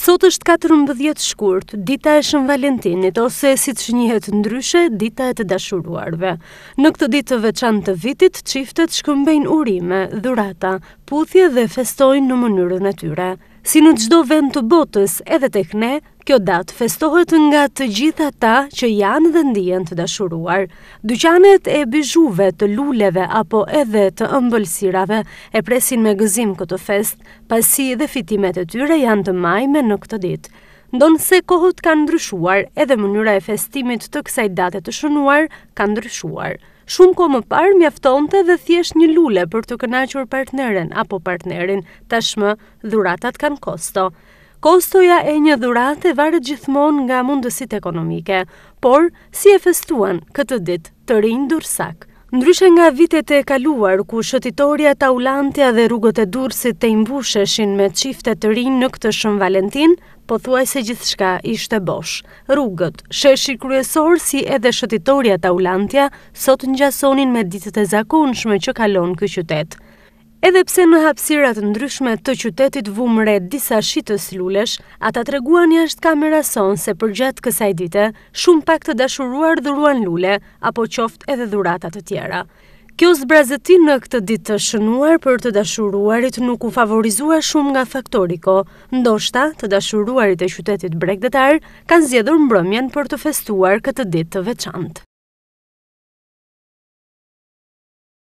Sot është 14 shkurt, dita e Shën Valentinit, ose si që njëhet ndryshe, dita e të dashuruarve. Në këtë ditë të të vitit, qiftet shkëmbejnë urime, dhurata, puthje dhe festojnë në mënyrën e tyre. Si në gjdo vend të botës, edhe tek ne, Kjo datë festohet nga të gjitha ta që janë dhe ndijen të dashuruar. Dyqanet e bizhuve të luleve apo edhe të ëmbëlsirave e presin me gëzim këtë fest, pasi dhe fitimet e tyre janë të majme në këtë ditë. Ndonë se kohët kanë ndryshuar edhe mënyra e festimit të kësaj date të shënuar kanë ndryshuar. Shumë ko më parë mjaftonte dhe thjesht një lule për të kënaqur partneren apo partnerin, tashmë dhuratat kanë kosto. Kostoja e një dhurate varet gjithmon nga mundësit ekonomike, por si e festuan këtë dit të rinë dursak. Ndryshe nga vitet e kaluar, ku shëtitoria, taulantja dhe rrugët e dursit të imbusheshin me qiftet të rinë në këtë shën Valentin, po thuaj se gjithë shka ishte bosh. Rrugët, sheshi kryesor si edhe shëtitoria taulantja, sot në gjasonin me ditët e zakonshme që kalon kë qytetë. Edhe pse në hapsirat ndryshme të qytetit vumre disa shitës lulesh, ata të reguan jashtë kamerason se për gjatë kësaj dite, shumë pak të dashuruar dhuruan lule, apo qoft edhe dhuratat të tjera. Kjo zbrazëti në këtë ditë të shënuar për të dashuruarit nuk u favorizua shumë nga faktoriko, ndoshta të dashuruarit e qytetit bregdetar kanë zjedhur mbrëmjen për të festuar këtë ditë të veçantë.